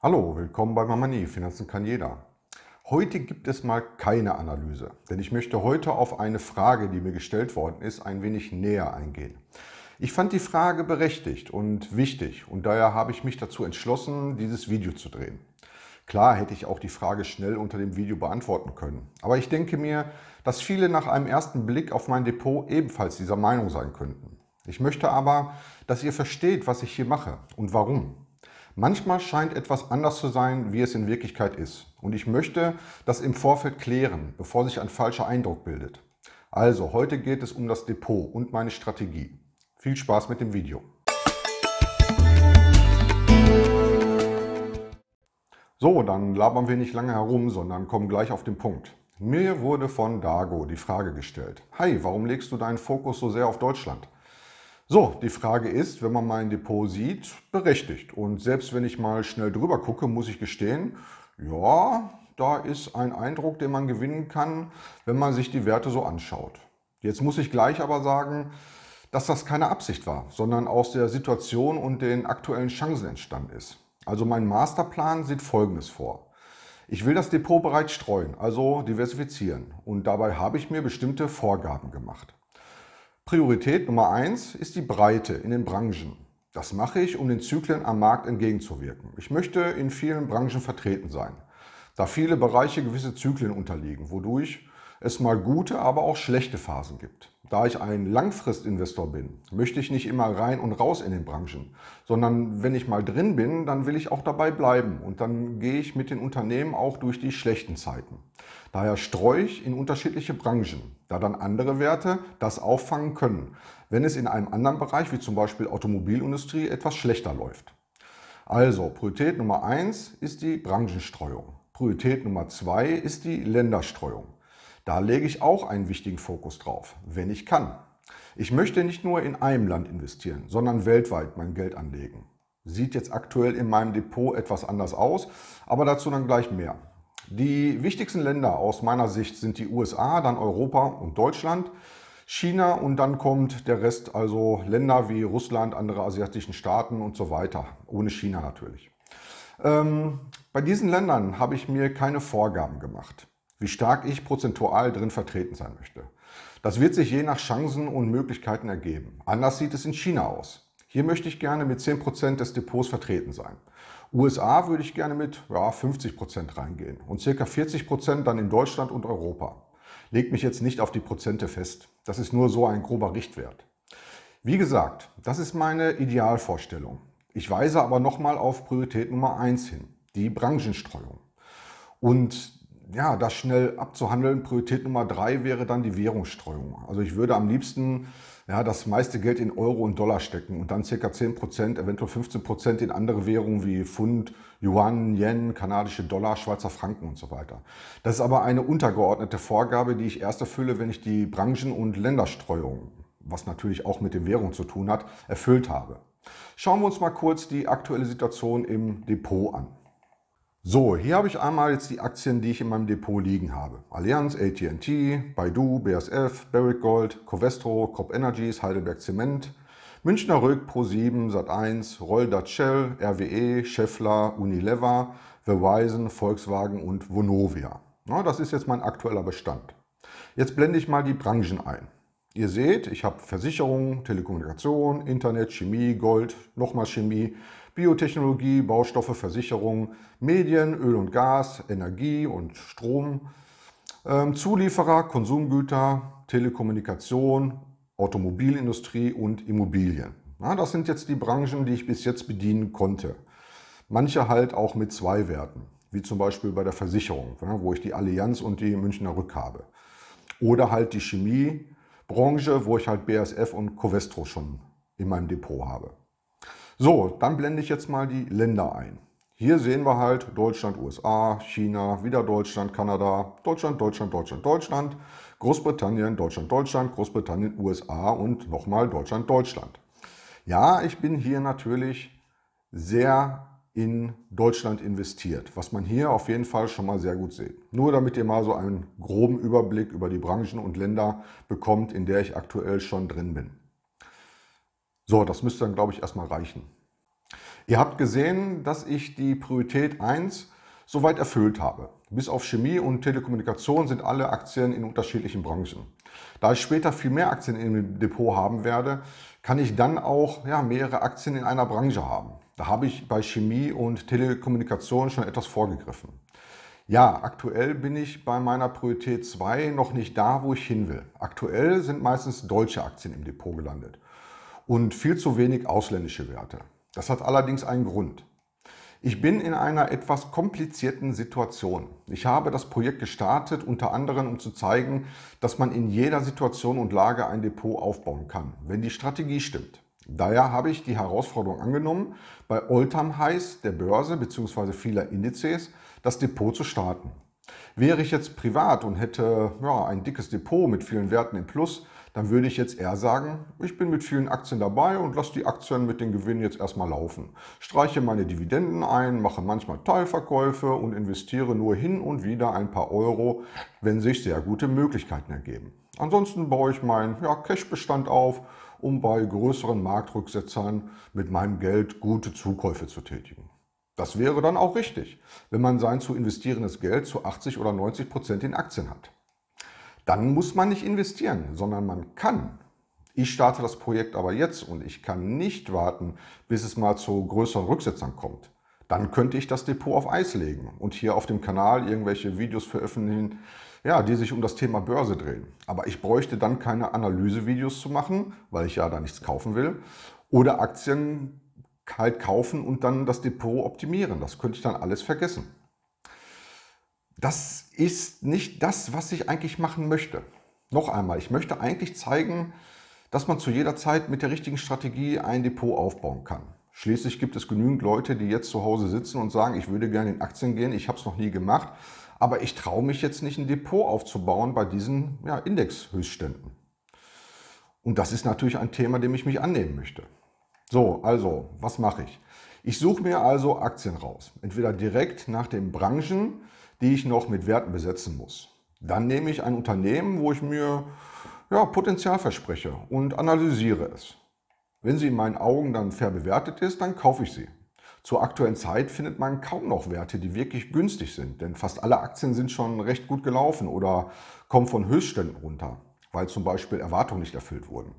Hallo, willkommen bei Mama Finanzen kann jeder. Heute gibt es mal keine Analyse, denn ich möchte heute auf eine Frage, die mir gestellt worden ist, ein wenig näher eingehen. Ich fand die Frage berechtigt und wichtig und daher habe ich mich dazu entschlossen, dieses Video zu drehen. Klar hätte ich auch die Frage schnell unter dem Video beantworten können, aber ich denke mir, dass viele nach einem ersten Blick auf mein Depot ebenfalls dieser Meinung sein könnten. Ich möchte aber, dass ihr versteht, was ich hier mache und warum. Manchmal scheint etwas anders zu sein, wie es in Wirklichkeit ist. Und ich möchte das im Vorfeld klären, bevor sich ein falscher Eindruck bildet. Also, heute geht es um das Depot und meine Strategie. Viel Spaß mit dem Video. So, dann labern wir nicht lange herum, sondern kommen gleich auf den Punkt. Mir wurde von Dago die Frage gestellt, Hi, warum legst du deinen Fokus so sehr auf Deutschland? So, die Frage ist, wenn man mein Depot sieht, berechtigt. Und selbst wenn ich mal schnell drüber gucke, muss ich gestehen, ja, da ist ein Eindruck, den man gewinnen kann, wenn man sich die Werte so anschaut. Jetzt muss ich gleich aber sagen, dass das keine Absicht war, sondern aus der Situation und den aktuellen Chancen entstanden ist. Also mein Masterplan sieht Folgendes vor. Ich will das Depot bereits streuen, also diversifizieren. Und dabei habe ich mir bestimmte Vorgaben gemacht. Priorität Nummer eins ist die Breite in den Branchen. Das mache ich, um den Zyklen am Markt entgegenzuwirken. Ich möchte in vielen Branchen vertreten sein, da viele Bereiche gewisse Zyklen unterliegen, wodurch es mal gute, aber auch schlechte Phasen gibt. Da ich ein Langfristinvestor bin, möchte ich nicht immer rein und raus in den Branchen, sondern wenn ich mal drin bin, dann will ich auch dabei bleiben und dann gehe ich mit den Unternehmen auch durch die schlechten Zeiten. Daher streue ich in unterschiedliche Branchen, da dann andere Werte das auffangen können, wenn es in einem anderen Bereich wie zum Beispiel Automobilindustrie etwas schlechter läuft. Also Priorität Nummer eins ist die Branchenstreuung. Priorität Nummer zwei ist die Länderstreuung. Da lege ich auch einen wichtigen Fokus drauf, wenn ich kann. Ich möchte nicht nur in einem Land investieren, sondern weltweit mein Geld anlegen. Sieht jetzt aktuell in meinem Depot etwas anders aus, aber dazu dann gleich mehr. Die wichtigsten Länder aus meiner Sicht sind die USA, dann Europa und Deutschland, China und dann kommt der Rest, also Länder wie Russland, andere asiatischen Staaten und so weiter, ohne China natürlich. Ähm, bei diesen Ländern habe ich mir keine Vorgaben gemacht wie stark ich prozentual drin vertreten sein möchte. Das wird sich je nach Chancen und Möglichkeiten ergeben. Anders sieht es in China aus. Hier möchte ich gerne mit 10% des Depots vertreten sein. USA würde ich gerne mit ja, 50% reingehen und circa 40% dann in Deutschland und Europa. Legt mich jetzt nicht auf die Prozente fest. Das ist nur so ein grober Richtwert. Wie gesagt, das ist meine Idealvorstellung. Ich weise aber nochmal auf Priorität Nummer eins hin, die Branchenstreuung. Und ja, das schnell abzuhandeln. Priorität Nummer drei wäre dann die Währungsstreuung. Also ich würde am liebsten ja, das meiste Geld in Euro und Dollar stecken und dann circa 10%, eventuell 15% in andere Währungen wie Pfund, Yuan, Yen, kanadische Dollar, Schweizer Franken und so weiter. Das ist aber eine untergeordnete Vorgabe, die ich erst erfülle, wenn ich die Branchen- und Länderstreuung, was natürlich auch mit den Währung zu tun hat, erfüllt habe. Schauen wir uns mal kurz die aktuelle Situation im Depot an. So, hier habe ich einmal jetzt die Aktien, die ich in meinem Depot liegen habe. Allianz, AT&T, Baidu, BSF, Barrick Gold, Covestro, Coop Energies, Heidelberg Zement, Münchner Rück, Pro7, Sat1, Roldats Shell, RWE, Scheffler, Unilever, Verizon, Volkswagen und Vonovia. Ja, das ist jetzt mein aktueller Bestand. Jetzt blende ich mal die Branchen ein. Ihr seht, ich habe Versicherungen, Telekommunikation, Internet, Chemie, Gold, nochmal Chemie, Biotechnologie, Baustoffe, Versicherungen, Medien, Öl und Gas, Energie und Strom, ähm, Zulieferer, Konsumgüter, Telekommunikation, Automobilindustrie und Immobilien. das sind jetzt die Branchen, die ich bis jetzt bedienen konnte. Manche halt auch mit zwei Werten, wie zum Beispiel bei der Versicherung, ne, wo ich die Allianz und die Münchner Rück habe. Oder halt die Chemiebranche, wo ich halt BASF und Covestro schon in meinem Depot habe. So, dann blende ich jetzt mal die Länder ein. Hier sehen wir halt Deutschland, USA, China, wieder Deutschland, Kanada, Deutschland, Deutschland, Deutschland, Deutschland, Großbritannien, Deutschland, Deutschland, Großbritannien, USA und nochmal Deutschland, Deutschland. Ja, ich bin hier natürlich sehr in Deutschland investiert, was man hier auf jeden Fall schon mal sehr gut sieht. Nur damit ihr mal so einen groben Überblick über die Branchen und Länder bekommt, in der ich aktuell schon drin bin. So, das müsste dann, glaube ich, erstmal reichen. Ihr habt gesehen, dass ich die Priorität 1 soweit erfüllt habe. Bis auf Chemie und Telekommunikation sind alle Aktien in unterschiedlichen Branchen. Da ich später viel mehr Aktien im Depot haben werde, kann ich dann auch ja, mehrere Aktien in einer Branche haben. Da habe ich bei Chemie und Telekommunikation schon etwas vorgegriffen. Ja, aktuell bin ich bei meiner Priorität 2 noch nicht da, wo ich hin will. Aktuell sind meistens deutsche Aktien im Depot gelandet und viel zu wenig ausländische Werte. Das hat allerdings einen Grund. Ich bin in einer etwas komplizierten Situation. Ich habe das Projekt gestartet, unter anderem um zu zeigen, dass man in jeder Situation und Lage ein Depot aufbauen kann, wenn die Strategie stimmt. Daher habe ich die Herausforderung angenommen, bei Oldtime Heiß, der Börse bzw. vieler Indizes das Depot zu starten. Wäre ich jetzt privat und hätte ja, ein dickes Depot mit vielen Werten im Plus, dann würde ich jetzt eher sagen, ich bin mit vielen Aktien dabei und lasse die Aktien mit den Gewinnen jetzt erstmal laufen. Streiche meine Dividenden ein, mache manchmal Teilverkäufe und investiere nur hin und wieder ein paar Euro, wenn sich sehr gute Möglichkeiten ergeben. Ansonsten baue ich meinen ja, Cash-Bestand auf, um bei größeren Marktrücksetzern mit meinem Geld gute Zukäufe zu tätigen. Das wäre dann auch richtig, wenn man sein zu investierendes Geld zu 80 oder 90 Prozent in Aktien hat. Dann muss man nicht investieren, sondern man kann. Ich starte das Projekt aber jetzt und ich kann nicht warten, bis es mal zu größeren Rücksetzern kommt. Dann könnte ich das Depot auf Eis legen und hier auf dem Kanal irgendwelche Videos veröffentlichen, ja, die sich um das Thema Börse drehen. Aber ich bräuchte dann keine Analysevideos zu machen, weil ich ja da nichts kaufen will. Oder Aktien halt kaufen und dann das Depot optimieren. Das könnte ich dann alles vergessen. Das ist nicht das, was ich eigentlich machen möchte. Noch einmal, ich möchte eigentlich zeigen, dass man zu jeder Zeit mit der richtigen Strategie ein Depot aufbauen kann. Schließlich gibt es genügend Leute, die jetzt zu Hause sitzen und sagen, ich würde gerne in Aktien gehen, ich habe es noch nie gemacht, aber ich traue mich jetzt nicht, ein Depot aufzubauen bei diesen ja, Indexhöchstständen. Und das ist natürlich ein Thema, dem ich mich annehmen möchte. So, also, was mache ich? Ich suche mir also Aktien raus, entweder direkt nach den Branchen, die ich noch mit Werten besetzen muss. Dann nehme ich ein Unternehmen, wo ich mir ja, Potenzial verspreche und analysiere es. Wenn sie in meinen Augen dann fair bewertet ist, dann kaufe ich sie. Zur aktuellen Zeit findet man kaum noch Werte, die wirklich günstig sind, denn fast alle Aktien sind schon recht gut gelaufen oder kommen von Höchstständen runter, weil zum Beispiel Erwartungen nicht erfüllt wurden.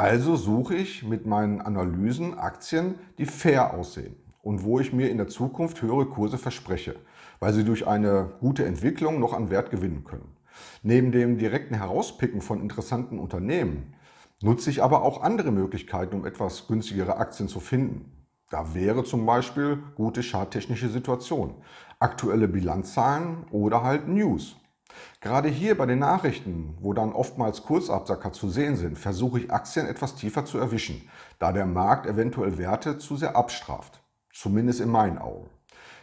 Also suche ich mit meinen Analysen Aktien, die fair aussehen und wo ich mir in der Zukunft höhere Kurse verspreche, weil sie durch eine gute Entwicklung noch an Wert gewinnen können. Neben dem direkten Herauspicken von interessanten Unternehmen nutze ich aber auch andere Möglichkeiten, um etwas günstigere Aktien zu finden. Da wäre zum Beispiel gute charttechnische Situation, aktuelle Bilanzzahlen oder halt News. Gerade hier bei den Nachrichten, wo dann oftmals Kursabsacker zu sehen sind, versuche ich Aktien etwas tiefer zu erwischen, da der Markt eventuell Werte zu sehr abstraft. Zumindest in meinen Augen.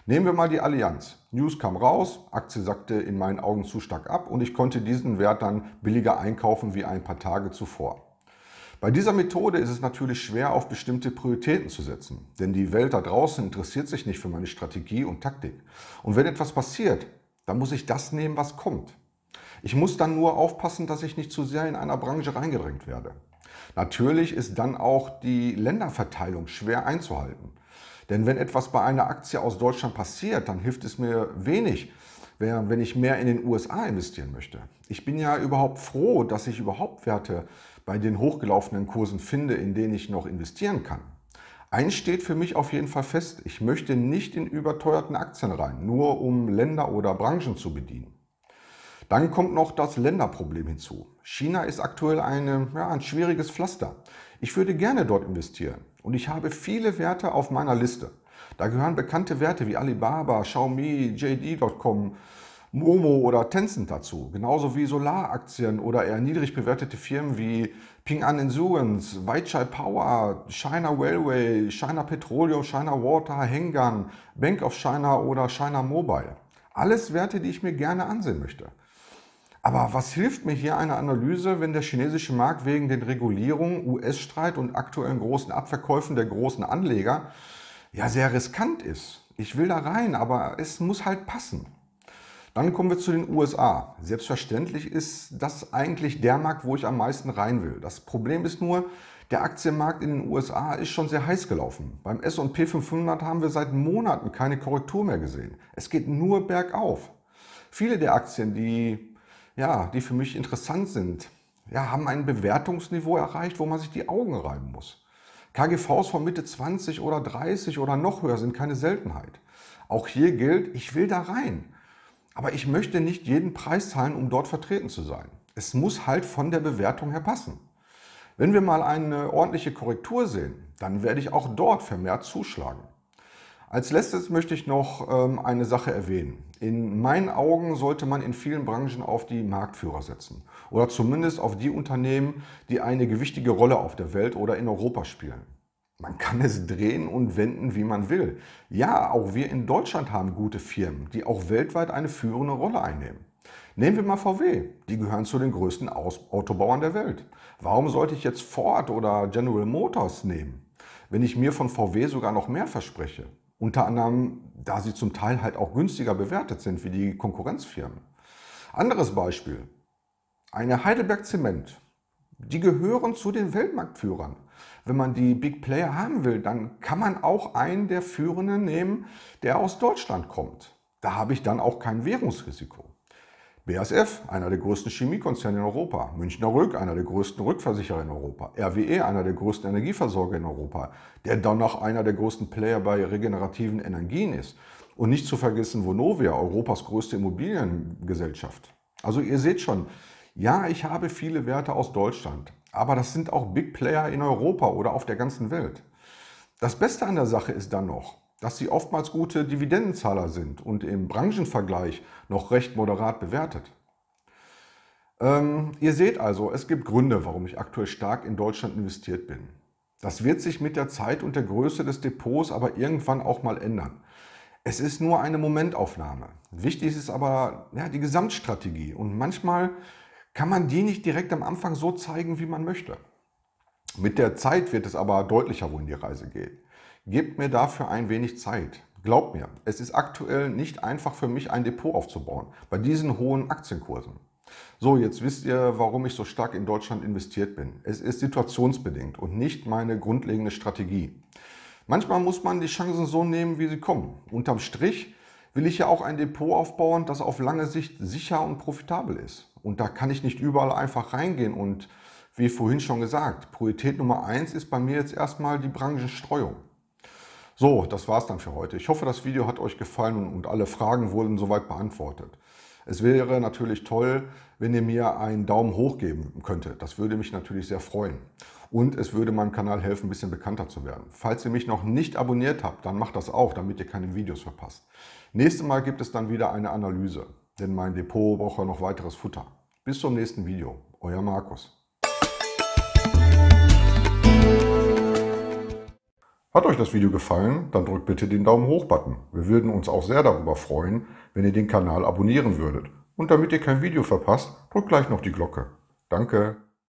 Nehmen wir mal die Allianz. News kam raus, Aktie sackte in meinen Augen zu stark ab und ich konnte diesen Wert dann billiger einkaufen wie ein paar Tage zuvor. Bei dieser Methode ist es natürlich schwer, auf bestimmte Prioritäten zu setzen, denn die Welt da draußen interessiert sich nicht für meine Strategie und Taktik. Und wenn etwas passiert, dann muss ich das nehmen, was kommt. Ich muss dann nur aufpassen, dass ich nicht zu sehr in einer Branche reingedrängt werde. Natürlich ist dann auch die Länderverteilung schwer einzuhalten. Denn wenn etwas bei einer Aktie aus Deutschland passiert, dann hilft es mir wenig, wenn ich mehr in den USA investieren möchte. Ich bin ja überhaupt froh, dass ich überhaupt Werte bei den hochgelaufenen Kursen finde, in denen ich noch investieren kann. Eins steht für mich auf jeden Fall fest, ich möchte nicht in überteuerten Aktien rein, nur um Länder oder Branchen zu bedienen. Dann kommt noch das Länderproblem hinzu. China ist aktuell eine, ja, ein schwieriges Pflaster. Ich würde gerne dort investieren und ich habe viele Werte auf meiner Liste. Da gehören bekannte Werte wie Alibaba, Xiaomi, JD.com, Momo oder Tencent dazu. Genauso wie Solaraktien oder eher niedrig bewertete Firmen wie Ping An Insurance, Weichai Power, China Railway, China Petroleum, China Water, Hengan, Bank of China oder China Mobile. Alles Werte, die ich mir gerne ansehen möchte. Aber was hilft mir hier eine Analyse, wenn der chinesische Markt wegen den Regulierungen, US-Streit und aktuellen großen Abverkäufen der großen Anleger ja sehr riskant ist? Ich will da rein, aber es muss halt passen. Dann kommen wir zu den USA. Selbstverständlich ist das eigentlich der Markt, wo ich am meisten rein will. Das Problem ist nur, der Aktienmarkt in den USA ist schon sehr heiß gelaufen. Beim S&P 500 haben wir seit Monaten keine Korrektur mehr gesehen. Es geht nur bergauf. Viele der Aktien, die, ja, die für mich interessant sind, ja, haben ein Bewertungsniveau erreicht, wo man sich die Augen reiben muss. KGVs von Mitte 20 oder 30 oder noch höher sind keine Seltenheit. Auch hier gilt, ich will da rein. Aber ich möchte nicht jeden Preis zahlen, um dort vertreten zu sein. Es muss halt von der Bewertung her passen. Wenn wir mal eine ordentliche Korrektur sehen, dann werde ich auch dort vermehrt zuschlagen. Als letztes möchte ich noch ähm, eine Sache erwähnen. In meinen Augen sollte man in vielen Branchen auf die Marktführer setzen oder zumindest auf die Unternehmen, die eine gewichtige Rolle auf der Welt oder in Europa spielen. Man kann es drehen und wenden, wie man will. Ja, auch wir in Deutschland haben gute Firmen, die auch weltweit eine führende Rolle einnehmen. Nehmen wir mal VW. Die gehören zu den größten Autobauern der Welt. Warum sollte ich jetzt Ford oder General Motors nehmen, wenn ich mir von VW sogar noch mehr verspreche? Unter anderem, da sie zum Teil halt auch günstiger bewertet sind wie die Konkurrenzfirmen. Anderes Beispiel. Eine Heidelberg Zement. Die gehören zu den Weltmarktführern. Wenn man die Big Player haben will, dann kann man auch einen der Führenden nehmen, der aus Deutschland kommt. Da habe ich dann auch kein Währungsrisiko. BASF, einer der größten Chemiekonzerne in Europa. Münchner Rück, einer der größten Rückversicherer in Europa. RWE, einer der größten Energieversorger in Europa, der dann noch einer der größten Player bei regenerativen Energien ist. Und nicht zu vergessen Vonovia, Europas größte Immobiliengesellschaft. Also ihr seht schon, ja, ich habe viele Werte aus Deutschland, aber das sind auch Big Player in Europa oder auf der ganzen Welt. Das Beste an der Sache ist dann noch, dass sie oftmals gute Dividendenzahler sind und im Branchenvergleich noch recht moderat bewertet. Ähm, ihr seht also, es gibt Gründe, warum ich aktuell stark in Deutschland investiert bin. Das wird sich mit der Zeit und der Größe des Depots aber irgendwann auch mal ändern. Es ist nur eine Momentaufnahme. Wichtig ist aber ja, die Gesamtstrategie und manchmal kann man die nicht direkt am Anfang so zeigen, wie man möchte. Mit der Zeit wird es aber deutlicher, wohin die Reise geht. Gebt mir dafür ein wenig Zeit. Glaubt mir, es ist aktuell nicht einfach für mich, ein Depot aufzubauen, bei diesen hohen Aktienkursen. So, jetzt wisst ihr, warum ich so stark in Deutschland investiert bin. Es ist situationsbedingt und nicht meine grundlegende Strategie. Manchmal muss man die Chancen so nehmen, wie sie kommen. Unterm Strich will ich ja auch ein Depot aufbauen, das auf lange Sicht sicher und profitabel ist. Und da kann ich nicht überall einfach reingehen. Und wie vorhin schon gesagt, Priorität Nummer eins ist bei mir jetzt erstmal die Branchenstreuung. So, das war's dann für heute. Ich hoffe, das Video hat euch gefallen und alle Fragen wurden soweit beantwortet. Es wäre natürlich toll, wenn ihr mir einen Daumen hoch geben könntet. Das würde mich natürlich sehr freuen und es würde meinem Kanal helfen, ein bisschen bekannter zu werden. Falls ihr mich noch nicht abonniert habt, dann macht das auch, damit ihr keine Videos verpasst. Nächstes Mal gibt es dann wieder eine Analyse, denn mein Depot braucht ja noch weiteres Futter. Bis zum nächsten Video. Euer Markus. Hat euch das Video gefallen? Dann drückt bitte den Daumen hoch Button. Wir würden uns auch sehr darüber freuen, wenn ihr den Kanal abonnieren würdet. Und damit ihr kein Video verpasst, drückt gleich noch die Glocke. Danke!